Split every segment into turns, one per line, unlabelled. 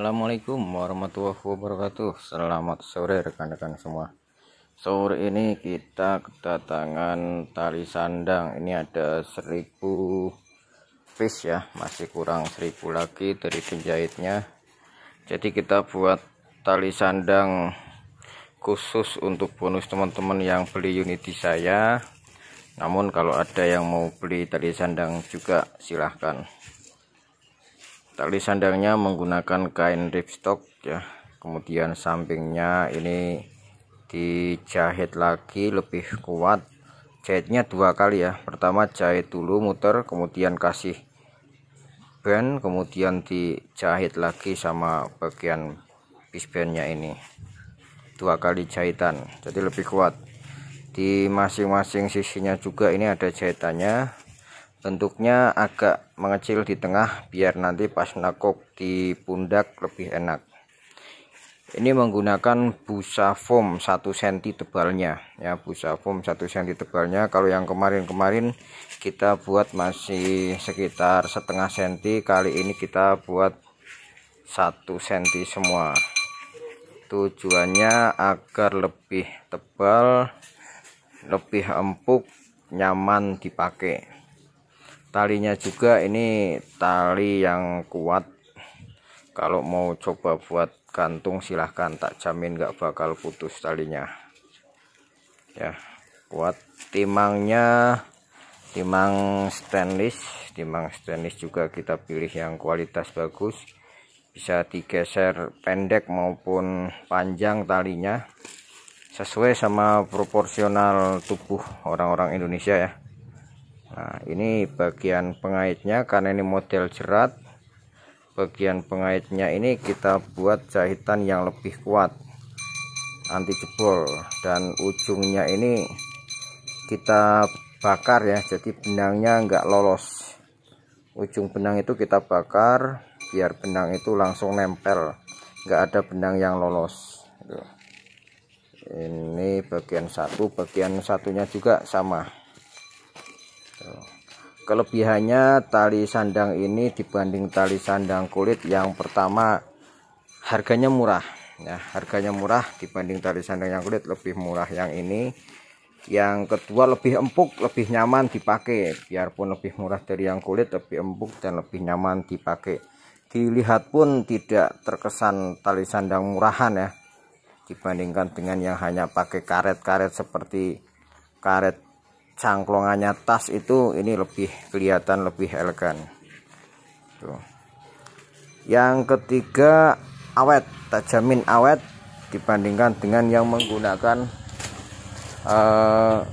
Assalamualaikum warahmatullahi wabarakatuh Selamat sore rekan-rekan semua Sore ini kita kedatangan tali sandang Ini ada 1000 piece ya Masih kurang 1000 lagi dari penjahitnya Jadi kita buat tali sandang khusus untuk bonus teman-teman yang beli unity saya namun kalau ada yang mau beli tali sandang juga silahkan tali sandangnya menggunakan kain ripstop ya kemudian sampingnya ini dijahit lagi lebih kuat jahitnya dua kali ya pertama jahit dulu muter kemudian kasih band kemudian dijahit lagi sama bagian pisbandnya ini dua kali jahitan jadi lebih kuat di masing-masing sisinya juga ini ada jahitannya bentuknya agak mengecil di tengah biar nanti pas nakok di pundak lebih enak ini menggunakan busa foam 1 cm tebalnya ya busa foam 1 cm tebalnya kalau yang kemarin-kemarin kita buat masih sekitar setengah cm kali ini kita buat 1 cm semua tujuannya agar lebih tebal lebih empuk nyaman dipakai talinya juga ini tali yang kuat kalau mau coba buat gantung silahkan tak jamin nggak bakal putus talinya ya kuat timangnya timang stainless timang stainless juga kita pilih yang kualitas bagus bisa digeser pendek maupun panjang talinya sesuai sama proporsional tubuh orang-orang Indonesia ya Nah, ini bagian pengaitnya karena ini model jerat. Bagian pengaitnya ini kita buat jahitan yang lebih kuat anti jebol dan ujungnya ini kita bakar ya jadi benangnya nggak lolos ujung benang itu kita bakar biar benang itu langsung nempel nggak ada benang yang lolos ini bagian satu bagian satunya juga sama Kelebihannya tali sandang ini dibanding tali sandang kulit yang pertama harganya murah ya harganya murah dibanding tali sandang yang kulit lebih murah yang ini yang kedua lebih empuk lebih nyaman dipakai biarpun lebih murah dari yang kulit lebih empuk dan lebih nyaman dipakai dilihat pun tidak terkesan tali sandang murahan ya dibandingkan dengan yang hanya pakai karet-karet seperti karet cangklongannya tas itu ini lebih kelihatan lebih elegan tuh yang ketiga awet tak jamin awet dibandingkan dengan yang menggunakan uh,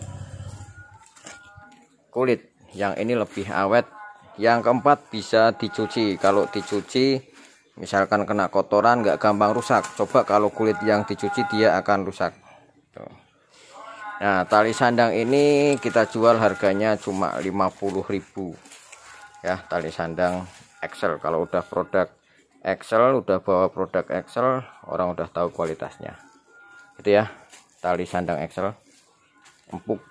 kulit yang ini lebih awet yang keempat bisa dicuci kalau dicuci misalkan kena kotoran nggak gampang rusak coba kalau kulit yang dicuci dia akan rusak tuh. Nah, tali sandang ini kita jual harganya cuma 50.000. Ya, tali sandang Excel. Kalau udah produk Excel, udah bawa produk Excel, orang udah tahu kualitasnya. gitu ya, tali sandang Excel. Empuk.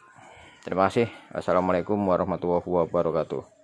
Terima kasih. Assalamualaikum warahmatullahi wabarakatuh.